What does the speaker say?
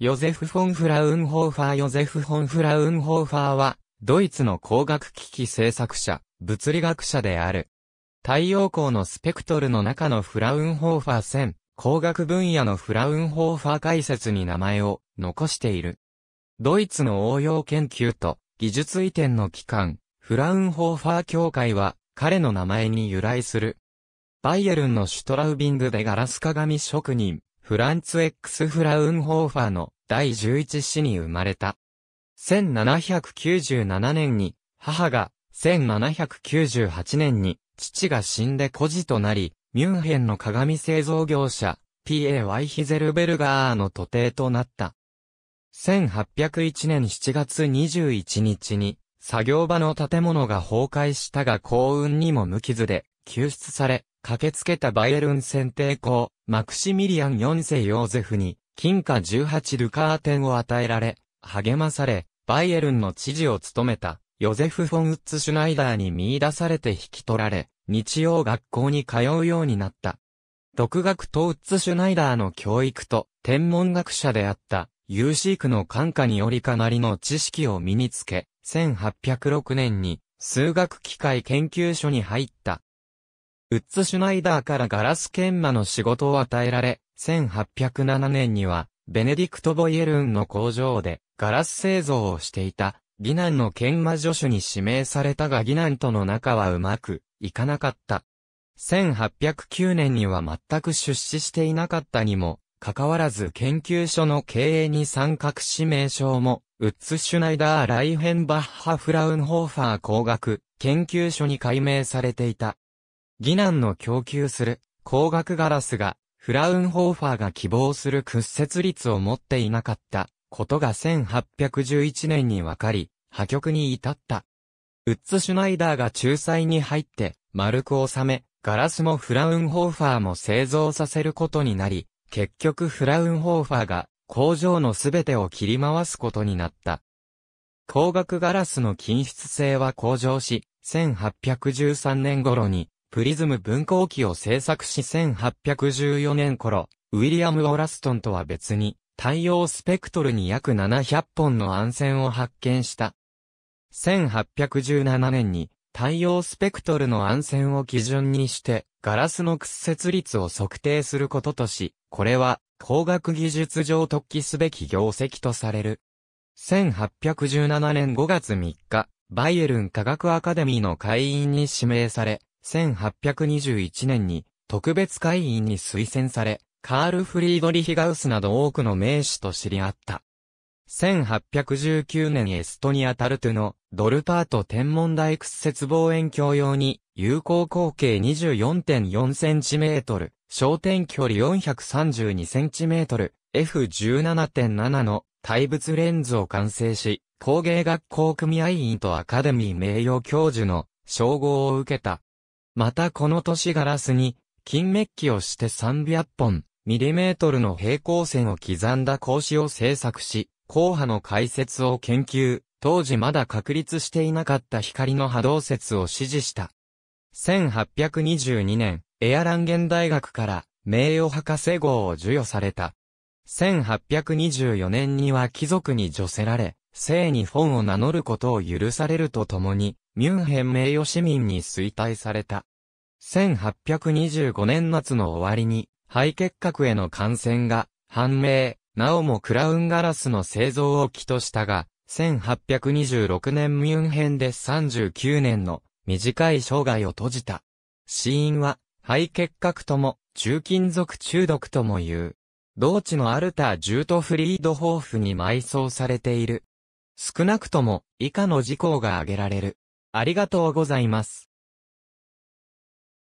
ヨゼフ・フォン・フラウンホーファーヨゼフ・フォン・フラウンホーファーは、ドイツの光学機器製作者、物理学者である。太陽光のスペクトルの中のフラウンホーファー線、光学分野のフラウンホーファー解説に名前を残している。ドイツの応用研究と技術移転の機関、フラウンホーファー協会は彼の名前に由来する。バイエルンのシュトラウビングでガラス鏡職人、フランツ・エックス・フラウンホーファーの第11子に生まれた。1797年に母が、1798年に父が死んで孤児となり、ミュンヘンの鏡製造業者、P.A.Y. ヒゼルベルガーの徒弟となった。1801年7月21日に、作業場の建物が崩壊したが幸運にも無傷で、救出され、駆けつけたバイエルン選定校、マクシミリアン4世ヨーゼフに、金貨18ルカーテンを与えられ、励まされ、バイエルンの知事を務めた、ヨゼフ・フォン・ウッツ・シュナイダーに見出されて引き取られ、日曜学校に通うようになった。独学とウッツ・シュナイダーの教育と、天文学者であった、ユーシークの感化によりかなりの知識を身につけ、1806年に、数学機械研究所に入った。ウッツ・シュナイダーからガラス研磨の仕事を与えられ、1807年には、ベネディクト・ボイエルンの工場で、ガラス製造をしていた、ギナンの研磨助手に指名されたがギナンとの仲はうまくいかなかった。1809年には全く出資していなかったにも、かかわらず研究所の経営に参画し名称も、ウッツ・シュナイダー・ライヘンバッハ・フラウンホーファー工学研究所に改名されていた。ギ難の供給する光学ガラスがフラウンホーファーが希望する屈折率を持っていなかったことが1811年に分かり、破局に至った。ウッズ・シュナイダーが仲裁に入って丸く収め、ガラスもフラウンホーファーも製造させることになり、結局フラウンホーファーが工場のすべてを切り回すことになった。光学ガラスの均質性は向上し、1813年頃にプリズム分光器を製作し1814年頃、ウィリアム・オラストンとは別に、太陽スペクトルに約700本の暗線を発見した。1817年に、太陽スペクトルの暗線を基準にして、ガラスの屈折率を測定することとし、これは、工学技術上突起すべき業績とされる。1817年5月3日、バイエルン科学アカデミーの会員に指名され、1821年に特別会員に推薦され、カール・フリードリヒ・ガウスなど多くの名士と知り合った。1819年エストニア・タルトゥのドルパート天文台屈折望遠鏡用に有効口径 24.4cm、焦点距離 432cm、F17.7 の対物レンズを完成し、工芸学校組合員とアカデミー名誉教授の称号を受けた。またこの年ガラスに、金メッキをして300本、ミリメートルの平行線を刻んだ格子を制作し、硬波の解説を研究、当時まだ確立していなかった光の波動説を指示した。1822年、エアランゲン大学から名誉博士号を授与された。1824年には貴族に助せられ、聖に本を名乗ることを許されるとともに、ミュンヘン名誉市民に衰退された。1825年夏の終わりに、肺結核への感染が判明、なおもクラウンガラスの製造を起としたが、1826年ミュンヘンで39年の短い生涯を閉じた。死因は肺結核とも重金属中毒とも言う。同地のアルター・ジュートフリードホーフに埋葬されている。少なくとも以下の事項が挙げられる。ありがとうございます。